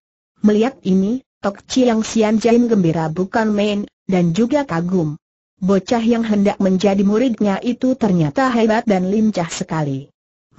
Melihat ini, Tok Chiang Sian Jain gembira bukan main, dan juga kagum. Bocah yang hendak menjadi muridnya itu ternyata hebat dan lincah sekali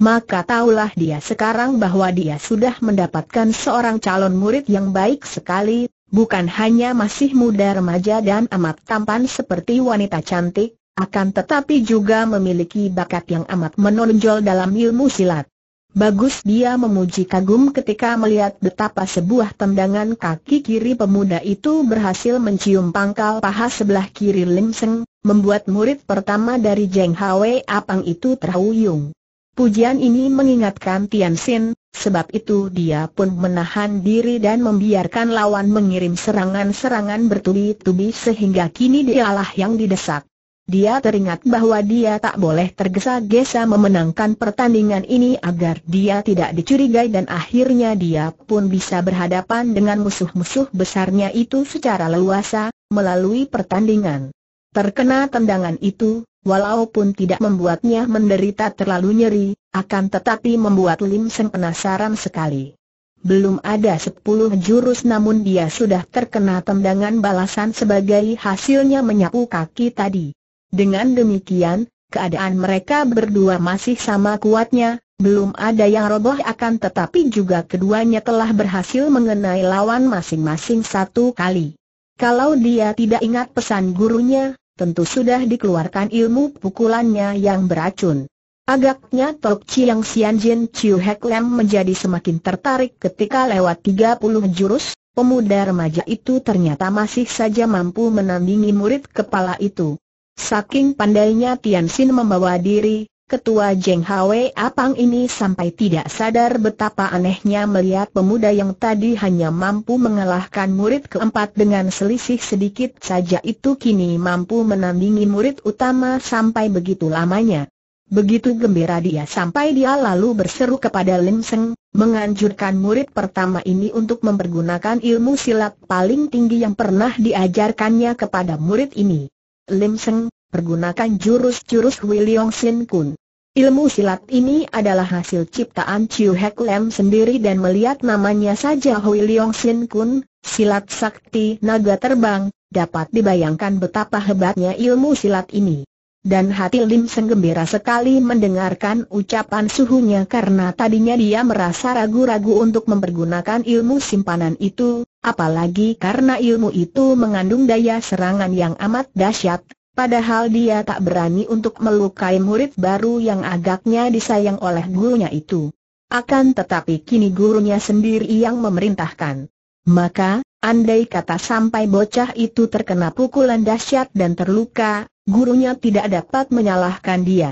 maka taulah dia sekarang bahwa dia sudah mendapatkan seorang calon murid yang baik sekali, bukan hanya masih muda remaja dan amat tampan seperti wanita cantik, akan tetapi juga memiliki bakat yang amat menonjol dalam ilmu silat. Bagus dia memuji kagum ketika melihat betapa sebuah tendangan kaki kiri pemuda itu berhasil mencium pangkal paha sebelah kiri Lim Seng, membuat murid pertama dari Jeng Hwe Apang itu terhuyung. Pujian ini mengingatkan Tian Xin, sebab itu dia pun menahan diri dan membiarkan lawan mengirim serangan-serangan bertubi-tubi sehingga kini dialah yang didesak. Dia teringat bahwa dia tak boleh tergesa-gesa memenangkan pertandingan ini agar dia tidak dicurigai dan akhirnya dia pun bisa berhadapan dengan musuh-musuh besarnya itu secara leluasa, melalui pertandingan. Terkena tendangan itu, Walaupun tidak membuatnya menderita terlalu nyeri, akan tetapi membuat Lim Seng penasaran sekali. Belum ada sepuluh jurus namun dia sudah terkena tendangan balasan sebagai hasilnya menyapu kaki tadi. Dengan demikian, keadaan mereka berdua masih sama kuatnya, belum ada yang roboh akan tetapi juga keduanya telah berhasil mengenai lawan masing-masing satu kali. Kalau dia tidak ingat pesan gurunya, tentu sudah dikeluarkan ilmu pukulannya yang beracun. Agaknya Tok Chiang Sian Jin Chiu Hek Lam menjadi semakin tertarik ketika lewat 30 jurus, pemuda remaja itu ternyata masih saja mampu menandingi murid kepala itu. Saking pandainya Tian Xin membawa diri, Ketua Jeng Hwe Apang ini sampai tidak sadar betapa anehnya melihat pemuda yang tadi hanya mampu mengalahkan murid keempat dengan selisih sedikit saja itu kini mampu menandingi murid utama sampai begitu lamanya. Begitu gembira dia sampai dia lalu berseru kepada Lim Seng, menganjurkan murid pertama ini untuk mempergunakan ilmu silat paling tinggi yang pernah diajarkannya kepada murid ini. Lim Seng, pergunakan jurus-jurus Wiliong Sin Kun. Ilmu silat ini adalah hasil ciptaan Chiu Hek Lam sendiri dan melihat namanya saja Hui Leong Sin Kun, silat sakti naga terbang, dapat dibayangkan betapa hebatnya ilmu silat ini. Dan hati Lim Seng gembira sekali mendengarkan ucapan suhunya karena tadinya dia merasa ragu-ragu untuk mempergunakan ilmu simpanan itu, apalagi karena ilmu itu mengandung daya serangan yang amat dahsyat, Padahal dia tak berani untuk melukai murid baru yang agaknya disayang oleh gurunya itu. Akan tetapi kini gurunya sendiri yang memerintahkan. Maka, andai kata sampai bocah itu terkena pukulan dahsyat dan terluka, gurunya tidak dapat menyalahkan dia.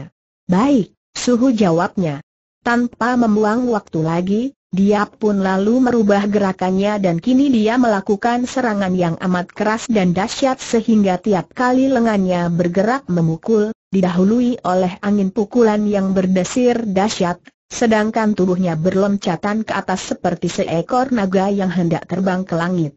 Baik, suhu jawabnya. Tanpa membuang waktu lagi, dia pun lalu merubah gerakannya dan kini dia melakukan serangan yang amat keras dan dahsyat sehingga tiap kali lengannya bergerak memukul, didahului oleh angin pukulan yang berdesir dahsyat, sedangkan tubuhnya berloncatan ke atas seperti seekor naga yang hendak terbang ke langit.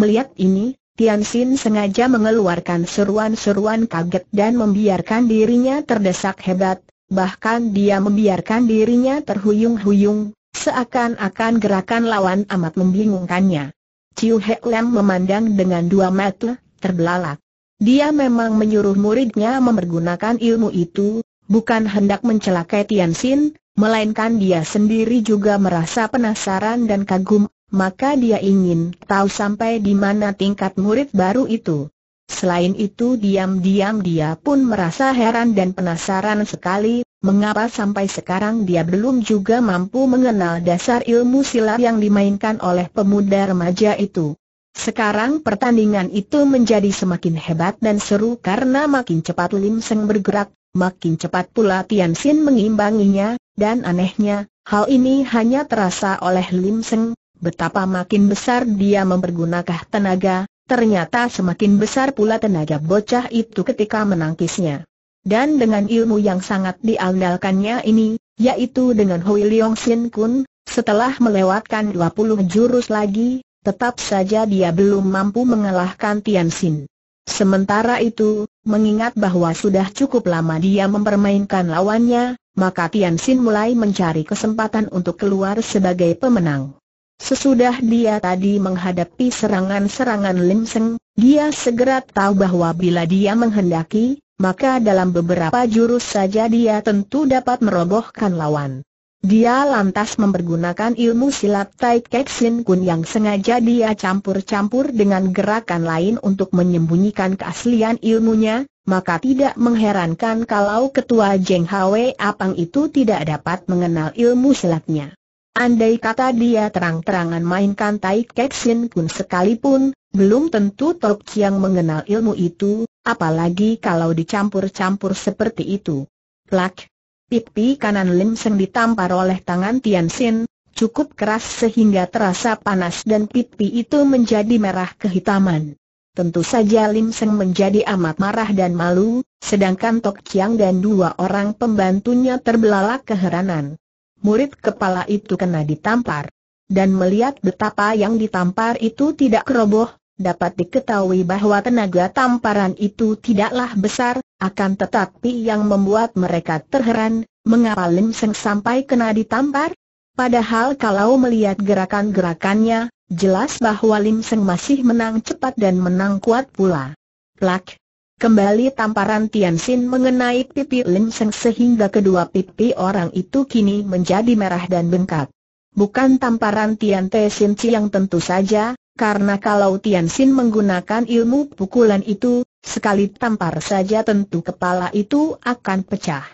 Melihat ini, Tian Xin sengaja mengeluarkan seruan-seruan kaget dan membiarkan dirinya terdesak hebat, bahkan dia membiarkan dirinya terhuyung-huyung Seakan-akan gerakan lawan amat membingungkannya. Ciu Hek Lam memandang dengan dua mata, terbelalak. Dia memang menyuruh muridnya memergunakan ilmu itu, bukan hendak mencelakai Tian Xin, melainkan dia sendiri juga merasa penasaran dan kagum, maka dia ingin tahu sampai di mana tingkat murid baru itu. Selain itu diam-diam dia pun merasa heran dan penasaran sekali, Mengapa sampai sekarang dia belum juga mampu mengenal dasar ilmu silat yang dimainkan oleh pemuda remaja itu? Sekarang pertandingan itu menjadi semakin hebat dan seru karena makin cepat Lim Seng bergerak, makin cepat pula Tian Xin mengimbanginya, dan anehnya, hal ini hanya terasa oleh Lim Seng, betapa makin besar dia mempergunakan tenaga, ternyata semakin besar pula tenaga bocah itu ketika menangkisnya. Dan dengan ilmu yang sangat diandalkannya ini, yaitu dengan Hui Leong Sin Kun, setelah melewatkan 20 jurus lagi, tetap saja dia belum mampu mengalahkan Tian Sin. Sementara itu, mengingat bahwa sudah cukup lama dia mempermainkan lawannya, maka Tian Sin mulai mencari kesempatan untuk keluar sebagai pemenang. Sesudah dia tadi menghadapi serangan-serangan Lim Seng, dia segera tahu bahwa bila dia menghendaki, maka dalam beberapa jurus saja dia tentu dapat merobohkan lawan. Dia lantas mempergunakan ilmu silat Tai Kek Sin Kun yang sengaja dia campur-campur dengan gerakan lain untuk menyembunyikan keaslian ilmunya, maka tidak mengherankan kalau ketua Jeng Hwe Apang itu tidak dapat mengenal ilmu silatnya. Andai kata dia terang-terangan mainkan Tai Kek Sin Kun sekalipun, belum tentu Tok Chiang mengenal ilmu itu, Apalagi kalau dicampur-campur seperti itu. Plak! Pipi kanan Lim Seng ditampar oleh tangan Tian Xin, cukup keras sehingga terasa panas dan pipi itu menjadi merah kehitaman. Tentu saja Lim Seng menjadi amat marah dan malu, sedangkan Tok Chiang dan dua orang pembantunya terbelalak keheranan. Murid kepala itu kena ditampar. Dan melihat betapa yang ditampar itu tidak keroboh dapat diketahui bahwa tenaga tamparan itu tidaklah besar, akan tetapi yang membuat mereka terheran, mengapa Lim Seng sampai kena ditampar? Padahal kalau melihat gerakan-gerakannya, jelas bahwa Lim Seng masih menang cepat dan menang kuat pula. Plak! Kembali tamparan Tian Xin mengenai pipi Lim Seng sehingga kedua pipi orang itu kini menjadi merah dan bengkak. Bukan tamparan Tian Te Sin Chi yang tentu saja, karena kalau Tian Xin menggunakan ilmu pukulan itu, sekali tampar saja tentu kepala itu akan pecah.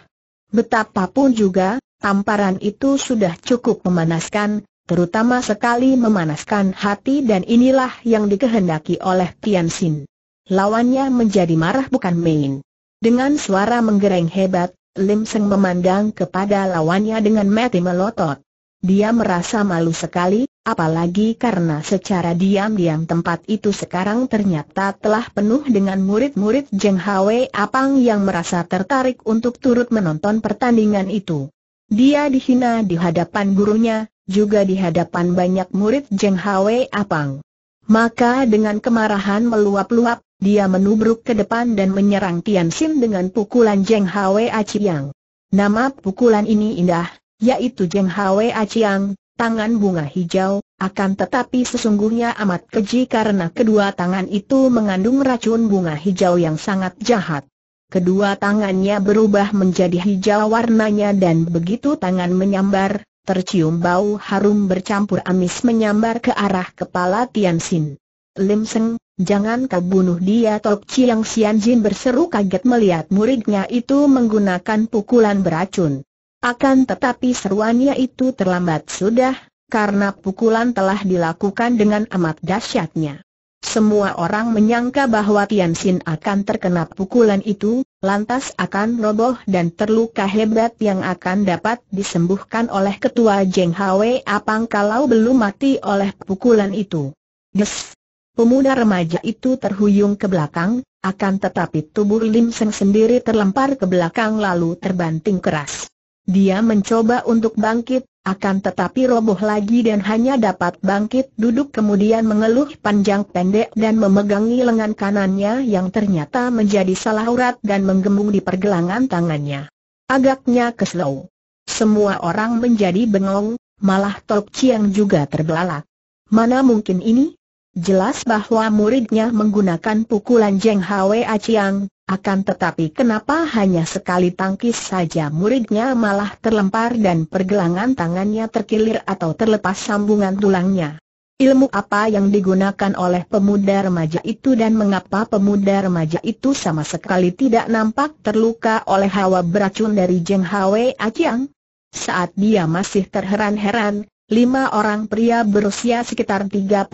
Betapapun juga, tamparan itu sudah cukup memanaskan, terutama sekali memanaskan hati dan inilah yang dikehendaki oleh Tian Xin. Lawannya menjadi marah bukan main. Dengan suara menggereng hebat, Lim Seng memandang kepada lawannya dengan mati melotot. Dia merasa malu sekali, apalagi karena secara diam-diam tempat itu sekarang ternyata telah penuh dengan murid-murid Jeng Hwe Apang yang merasa tertarik untuk turut menonton pertandingan itu. Dia dihina di hadapan gurunya, juga di hadapan banyak murid Jeng Hwe Apang. Maka dengan kemarahan meluap-luap, dia menubruk ke depan dan menyerang Tian Sim dengan pukulan Jeng Hwe Aci Yang. Nama pukulan ini indah, yaitu Jeng Hwe Aciang, tangan bunga hijau, akan tetapi sesungguhnya amat keji karena kedua tangan itu mengandung racun bunga hijau yang sangat jahat. Kedua tangannya berubah menjadi hijau warnanya dan begitu tangan menyambar, tercium bau harum bercampur amis menyambar ke arah kepala Tian Xin. Lim Seng, jangan kau bunuh dia Tok Chiang Sian Jin berseru kaget melihat muridnya itu menggunakan pukulan beracun. Akan tetapi seruannya itu terlambat sudah, karena pukulan telah dilakukan dengan amat dahsyatnya. Semua orang menyangka bahwa Tian Xin akan terkena pukulan itu, lantas akan roboh dan terluka hebat yang akan dapat disembuhkan oleh ketua Jeng Hwe Apang kalau belum mati oleh pukulan itu. Des! Pemuda remaja itu terhuyung ke belakang, akan tetapi tubuh Lim Seng sendiri terlempar ke belakang lalu terbanting keras. Dia mencoba untuk bangkit, akan tetapi roboh lagi dan hanya dapat bangkit duduk kemudian mengeluh panjang pendek dan memegangi lengan kanannya yang ternyata menjadi salah urat dan menggembung di pergelangan tangannya. Agaknya keslow. Semua orang menjadi bengong, malah Tok Chiang juga terbelalak. Mana mungkin ini? Jelas bahwa muridnya menggunakan pukulan Jeng Hwa Chiang, akan tetapi kenapa hanya sekali tangkis saja muridnya malah terlempar dan pergelangan tangannya terkilir atau terlepas sambungan tulangnya? Ilmu apa yang digunakan oleh pemuda remaja itu dan mengapa pemuda remaja itu sama sekali tidak nampak terluka oleh hawa beracun dari Jeng Hwa Aciang? Saat dia masih terheran-heran, Lima orang pria berusia sekitar 35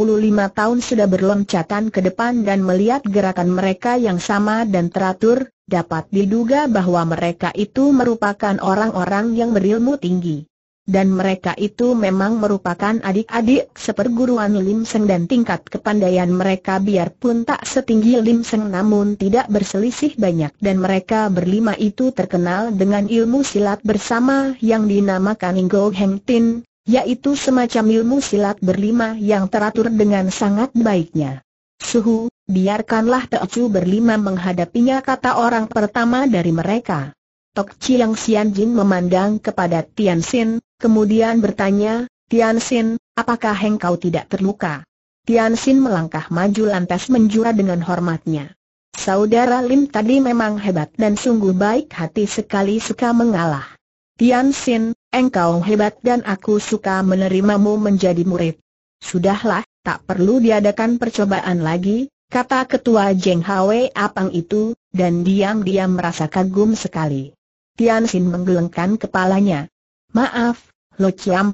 tahun sudah berloncatan ke depan dan melihat gerakan mereka yang sama dan teratur, dapat diduga bahwa mereka itu merupakan orang-orang yang berilmu tinggi. Dan mereka itu memang merupakan adik-adik seperguruan Lim Seng dan tingkat kepandaian mereka biarpun tak setinggi Lim Seng namun tidak berselisih banyak dan mereka berlima itu terkenal dengan ilmu silat bersama yang dinamakan Ngo Heng Tin, yaitu semacam ilmu silat berlima yang teratur dengan sangat baiknya. Suhu, biarkanlah Teocu berlima menghadapinya kata orang pertama dari mereka. Tok Chiang Sian Jin memandang kepada Tian Xin, kemudian bertanya, Tian Xin, apakah engkau tidak terluka? Tian Xin melangkah maju lantas menjura dengan hormatnya. Saudara Lim tadi memang hebat dan sungguh baik hati sekali suka mengalah. Tian Xin, Engkau hebat dan aku suka menerimamu menjadi murid. Sudahlah, tak perlu diadakan percobaan lagi, kata ketua Jeng Hwe Apang itu, dan diam-diam merasa kagum sekali. Tian Xin menggelengkan kepalanya. Maaf, Lo Chiam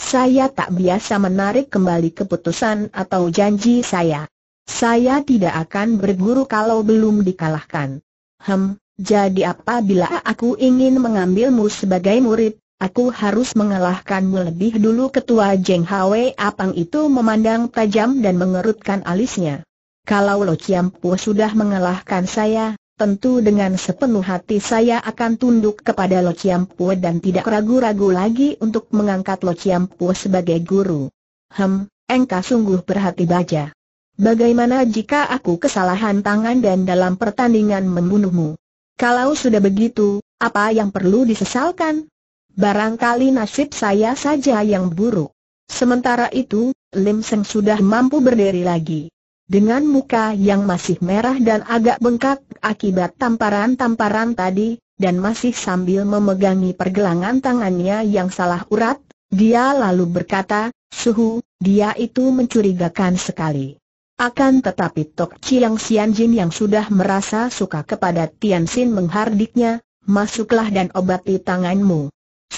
Saya tak biasa menarik kembali keputusan atau janji saya. Saya tidak akan berguru kalau belum dikalahkan. Hem, jadi apa bila aku ingin mengambilmu sebagai murid, Aku harus mengalahkanmu lebih dulu ketua Jeng Hwe Apang itu memandang tajam dan mengerutkan alisnya. Kalau Lo Chiam Po sudah mengalahkan saya, tentu dengan sepenuh hati saya akan tunduk kepada Lo Chiam Po dan tidak ragu-ragu lagi untuk mengangkat Lo Chiam Po sebagai guru. Hem, engkau sungguh berhati baja. Bagaimana jika aku kesalahan tangan dan dalam pertandingan membunuhmu? Kalau sudah begitu, apa yang perlu disesalkan? Barangkali nasib saya saja yang buruk. Sementara itu, Lim Seng sudah mampu berdiri lagi. Dengan muka yang masih merah dan agak bengkak akibat tamparan-tamparan tadi, dan masih sambil memegangi pergelangan tangannya yang salah urat, dia lalu berkata, Suhu, dia itu mencurigakan sekali. Akan tetapi Tok Chiang Sian Jin yang sudah merasa suka kepada Tian Xin menghardiknya, masuklah dan obati tanganmu.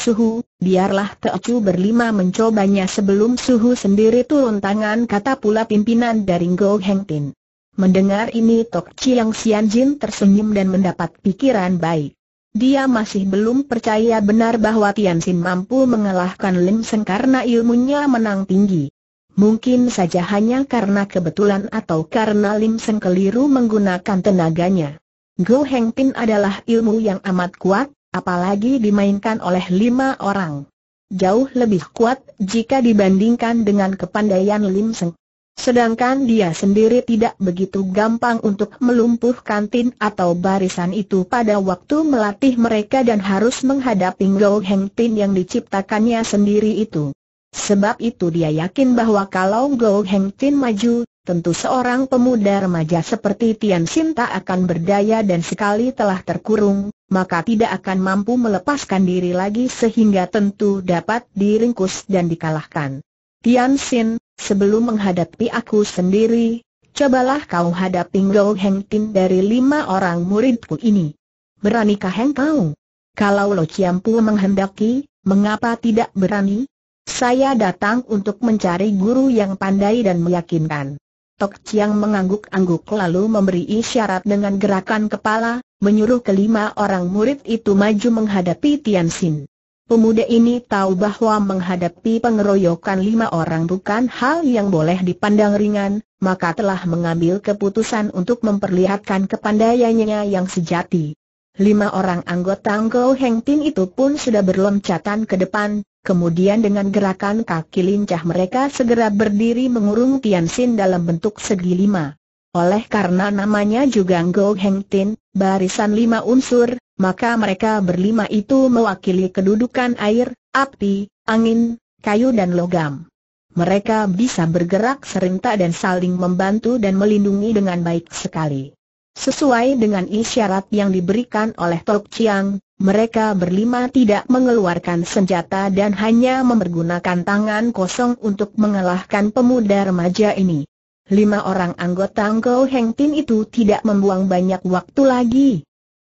Suhu, biarlah Teocu berlima mencobanya sebelum Suhu sendiri turun tangan kata pula pimpinan dari Ngo Heng Tin. Mendengar ini Tok Chiang Sian Jin tersenyum dan mendapat pikiran baik. Dia masih belum percaya benar bahwa Tian Sin mampu mengalahkan Lim Seng karena ilmunya menang tinggi. Mungkin saja hanya karena kebetulan atau karena Lim Seng keliru menggunakan tenaganya. Go Heng Tin adalah ilmu yang amat kuat, apalagi dimainkan oleh lima orang. Jauh lebih kuat jika dibandingkan dengan kepandaian Lim Seng. Sedangkan dia sendiri tidak begitu gampang untuk melumpuhkan tin atau barisan itu pada waktu melatih mereka dan harus menghadapi Gao Heng Tin yang diciptakannya sendiri itu. Sebab itu dia yakin bahwa kalau Gao Heng Tin maju, tentu seorang pemuda remaja seperti Tian Sinta akan berdaya dan sekali telah terkurung, maka tidak akan mampu melepaskan diri lagi sehingga tentu dapat diringkus dan dikalahkan. Tian Xin, sebelum menghadapi aku sendiri, cobalah kau hadapi Gou Heng Tin dari lima orang muridku ini. Beranikah engkau? Kalau Lo Chiampu menghendaki, mengapa tidak berani? Saya datang untuk mencari guru yang pandai dan meyakinkan. Tok Chiang mengangguk-angguk lalu memberi isyarat dengan gerakan kepala, menyuruh kelima orang murid itu maju menghadapi Tian Xin. Pemuda ini tahu bahwa menghadapi pengeroyokan lima orang bukan hal yang boleh dipandang ringan, maka telah mengambil keputusan untuk memperlihatkan kepandaiannya yang sejati. Lima orang anggota Go Heng Tin itu pun sudah berloncatan ke depan, kemudian dengan gerakan kaki lincah mereka segera berdiri mengurung Tian Xin dalam bentuk segi lima. Oleh karena namanya juga Go Heng Tin, barisan lima unsur, maka mereka berlima itu mewakili kedudukan air, api, angin, kayu dan logam. Mereka bisa bergerak serentak dan saling membantu dan melindungi dengan baik sekali. Sesuai dengan isyarat yang diberikan oleh Tok Chiang, mereka berlima tidak mengeluarkan senjata dan hanya mempergunakan tangan kosong untuk mengalahkan pemuda remaja ini. Lima orang anggota Go Heng Tin itu tidak membuang banyak waktu lagi.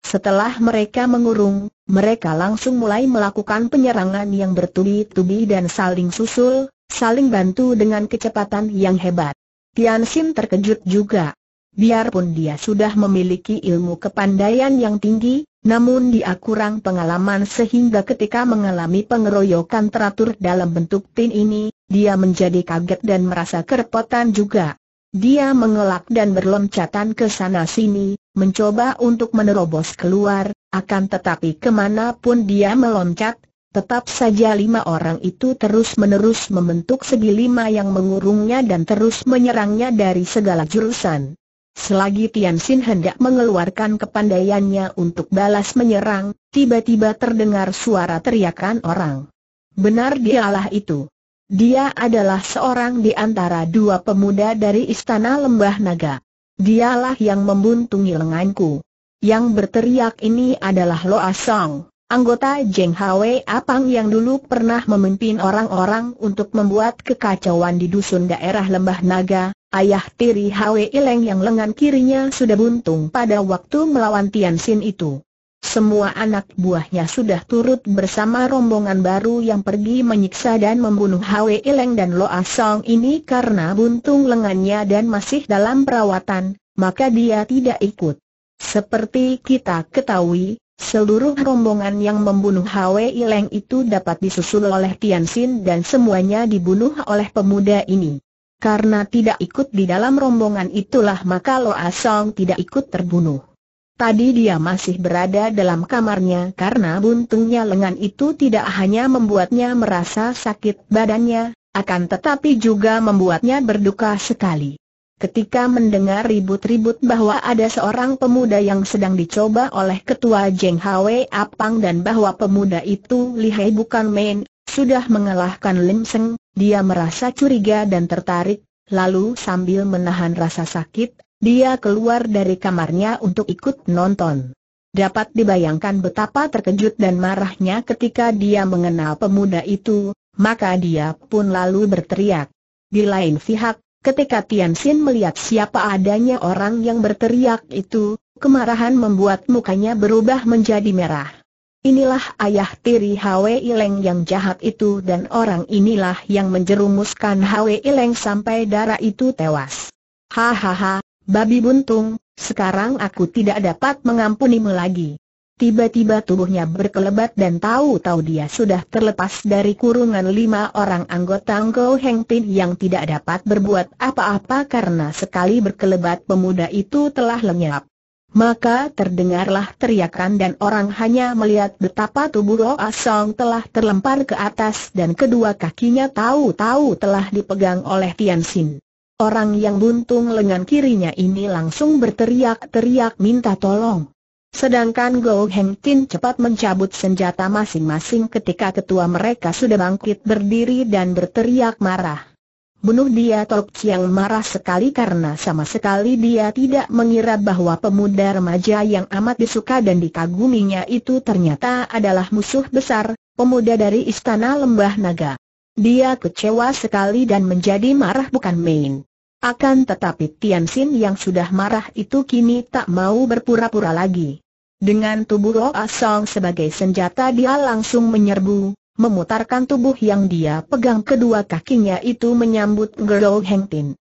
Setelah mereka mengurung, mereka langsung mulai melakukan penyerangan yang bertubi-tubi dan saling susul, saling bantu dengan kecepatan yang hebat. Tian Xin terkejut juga. Biarpun dia sudah memiliki ilmu kepandaian yang tinggi, namun dia kurang pengalaman sehingga ketika mengalami pengeroyokan teratur dalam bentuk tin ini, dia menjadi kaget dan merasa kerepotan juga. Dia mengelak dan berloncatan ke sana-sini, mencoba untuk menerobos keluar, akan tetapi kemanapun dia meloncat, tetap saja lima orang itu terus-menerus membentuk segi lima yang mengurungnya dan terus menyerangnya dari segala jurusan. Selagi Tian Xin hendak mengeluarkan kepandaiannya untuk balas menyerang, tiba-tiba terdengar suara teriakan orang. Benar dialah itu. Dia adalah seorang di antara dua pemuda dari Istana Lembah Naga. Dialah yang membuntungi lenganku. Yang berteriak ini adalah Loa Song, anggota Jeng Hwe Apang yang dulu pernah memimpin orang-orang untuk membuat kekacauan di dusun daerah Lembah Naga, ayah tiri Hwe Ileng yang lengan kirinya sudah buntung pada waktu melawan Xin itu. Semua anak buahnya sudah turut bersama rombongan baru yang pergi menyiksa dan membunuh Hwe Ileng dan Loa Song ini karena buntung lengannya dan masih dalam perawatan, maka dia tidak ikut. Seperti kita ketahui, seluruh rombongan yang membunuh Hwe Ileng itu dapat disusul oleh Tian Xin dan semuanya dibunuh oleh pemuda ini. Karena tidak ikut di dalam rombongan itulah maka Loa Song tidak ikut terbunuh. Tadi dia masih berada dalam kamarnya karena buntungnya lengan itu tidak hanya membuatnya merasa sakit badannya, akan tetapi juga membuatnya berduka sekali. Ketika mendengar ribut-ribut bahwa ada seorang pemuda yang sedang dicoba oleh ketua Jeng Hwe Apang dan bahwa pemuda itu lihai bukan main, sudah mengalahkan Lim Seng, dia merasa curiga dan tertarik, lalu sambil menahan rasa sakit, dia keluar dari kamarnya untuk ikut nonton. Dapat dibayangkan betapa terkejut dan marahnya ketika dia mengenal pemuda itu, maka dia pun lalu berteriak. Di lain pihak, ketika Tian Xin melihat siapa adanya orang yang berteriak itu, kemarahan membuat mukanya berubah menjadi merah. Inilah ayah tiri Hwe Ileng yang jahat itu dan orang inilah yang menjerumuskan Hwe Ileng sampai darah itu tewas. Hahaha, Babi buntung, sekarang aku tidak dapat mengampunimu lagi. Tiba-tiba tubuhnya berkelebat dan tahu-tahu dia sudah terlepas dari kurungan lima orang anggota Go Heng Pin yang tidak dapat berbuat apa-apa karena sekali berkelebat pemuda itu telah lenyap. Maka terdengarlah teriakan dan orang hanya melihat betapa tubuh Roa Asong ah telah terlempar ke atas dan kedua kakinya tahu-tahu telah dipegang oleh Tian Xin. Orang yang buntung lengan kirinya ini langsung berteriak-teriak minta tolong. Sedangkan Go Heng Tin cepat mencabut senjata masing-masing ketika ketua mereka sudah bangkit berdiri dan berteriak marah. Bunuh dia Tok Chiang marah sekali karena sama sekali dia tidak mengira bahwa pemuda remaja yang amat disuka dan dikaguminya itu ternyata adalah musuh besar, pemuda dari Istana Lembah Naga. Dia kecewa sekali dan menjadi marah bukan main. Akan tetapi Tian Xin yang sudah marah itu kini tak mau berpura-pura lagi. Dengan tubuh roh ah Song sebagai senjata dia langsung menyerbu, memutarkan tubuh yang dia pegang kedua kakinya itu menyambut Gerou Heng Tin.